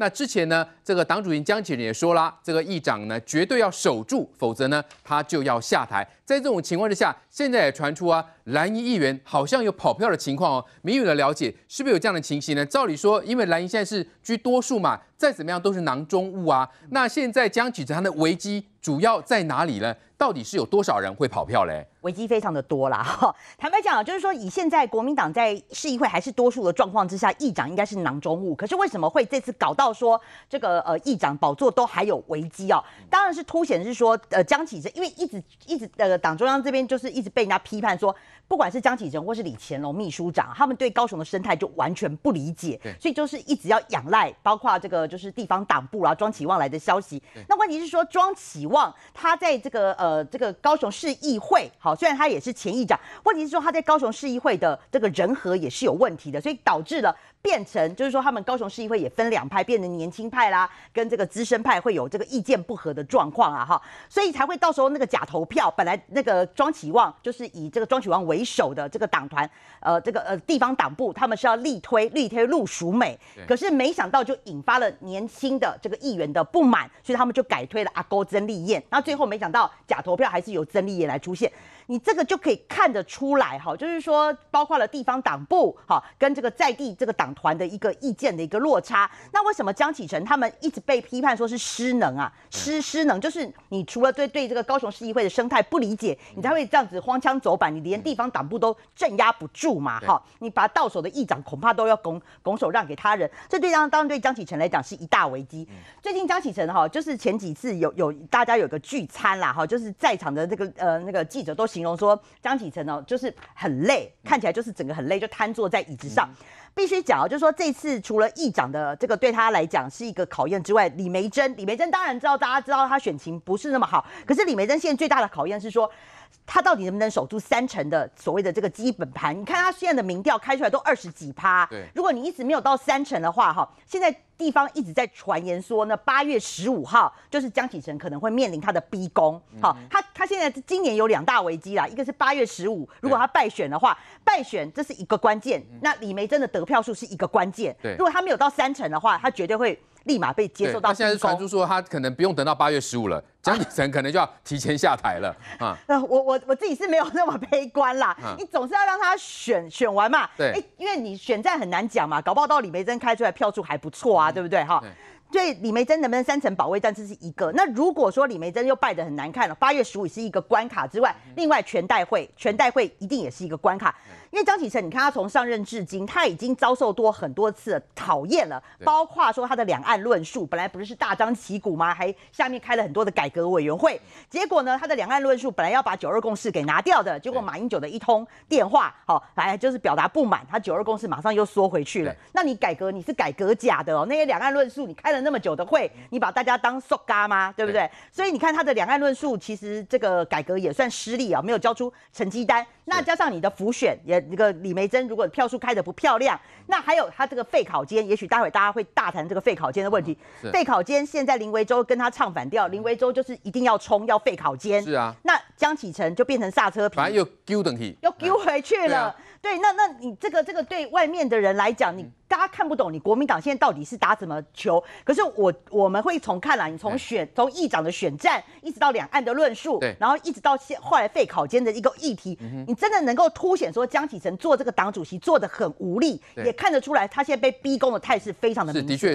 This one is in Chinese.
那之前呢，这个党主席江启人也说了，这个议长呢绝对要守住，否则呢他就要下台。在这种情况之下，现在也传出啊，蓝营议员好像有跑票的情况哦。民远的了解，是不是有这样的情形呢？照理说，因为蓝营现在是居多数嘛，再怎么样都是囊中物啊。那现在江启臣他的危机主要在哪里呢？到底是有多少人会跑票嘞？危机非常的多啦。坦白讲，就是说以现在国民党在市议会还是多数的状况之下，议长应该是囊中物。可是为什么会这次搞到说这个呃议长宝座都还有危机啊？当然是凸显是说呃江启臣，因为一直一直呃。党中央这边就是一直被人家批判说，不管是江启臣或是李乾隆秘书长，他们对高雄的生态就完全不理解，所以就是一直要仰赖，包括这个就是地方党部啦，庄启旺来的消息。那问题是说，庄启旺他在这个呃这个高雄市议会，好，虽然他也是前议长，问题是说他在高雄市议会的这个人和也是有问题的，所以导致了。变成就是说，他们高雄市议会也分两派，变成年轻派啦，跟这个资深派会有这个意见不合的状况啊，哈，所以才会到时候那个假投票，本来那个庄启旺就是以这个庄启旺为首的这个党团，呃，这个呃地方党部他们是要力推力推陆淑美，可是没想到就引发了年轻的这个议员的不满，所以他们就改推了阿勾曾丽燕，那最后没想到假投票还是由曾丽燕来出现，你这个就可以看得出来，哈，就是说包括了地方党部，哈，跟这个在地这个党。团的一个意见的一个落差，那为什么江启臣他们一直被批判说是失能啊？失失能就是你除了对对这个高雄市议会的生态不理解，你才会这样子荒腔走板，你连地方党部都镇压不住嘛，哈，你把到手的议长恐怕都要拱拱手让给他人，这对当当然对江启臣来讲是一大危机。最近江启臣哈，就是前几次有有大家有个聚餐啦，哈，就是在场的这个呃那个记者都形容说江启臣哦，就是很累，看起来就是整个很累，就瘫坐在椅子上，必须讲。好，就是说这次除了议长的这个对他来讲是一个考验之外，李梅珍，李梅珍当然知道，大家知道他选情不是那么好，可是李梅珍现在最大的考验是说。他到底能不能守住三成的所谓的这个基本盘？你看他现在的民调开出来都二十几趴。对，如果你一直没有到三成的话，哈，现在地方一直在传言说呢，八月十五号就是江启臣可能会面临他的逼宫。好，他他现在今年有两大危机啦，一个是八月十五，如果他败选的话，败选这是一个关键。那李梅真的得票数是一个关键。对，如果他没有到三成的话，他绝对会。立马被接受到。他现在是传出说，他可能不用等到八月十五了，蒋丙晨可能就要提前下台了 啊。那我我我自己是没有那么悲观啦，你总是要让他选选完嘛。对，因为你选战很难讲嘛，搞不好到李梅珍开出来票数还不错啊，对不对哈？所以李梅珍能不能三层保卫战这是一个？那如果说李梅珍又败得很难看了，八月十五是一个关卡之外，另外全代会，全代会一定也是一个关卡。因为张启成，你看他从上任至今，他已经遭受多很多次讨厌了，包括说他的两岸论述本来不是是大张旗鼓吗？还下面开了很多的改革委员会，结果呢，他的两岸论述本来要把九二共识给拿掉的，结果马英九的一通电话，好，来就是表达不满，他九二共识马上又缩回去了。那你改革你是改革假的哦，那些两岸论述你开了。那么久的会，你把大家当傻嘎吗？对不对？所以你看他的两岸论述，其实这个改革也算失利啊，没有交出成绩单。那加上你的浮选，也那个李梅珍如果票数开的不漂亮，那还有他这个废考监，也许待会大家会大谈这个废考监的问题。废考监现在林维洲跟他唱反调，林维洲就是一定要冲要废考监。是啊，那。江启程就变成刹车而又揪回去，又丢回去了。对，那那你这个这个对外面的人来讲，你大家看不懂你国民党现在到底是打什么球。可是我我们会重看啦，你从选从议长的选战，一直到两岸的论述，对，然后一直到现后来废考间的一个议题，你真的能够凸显说江启程做这个党主席做的很无力，也看得出来他现在被逼宫的态势非常的明显。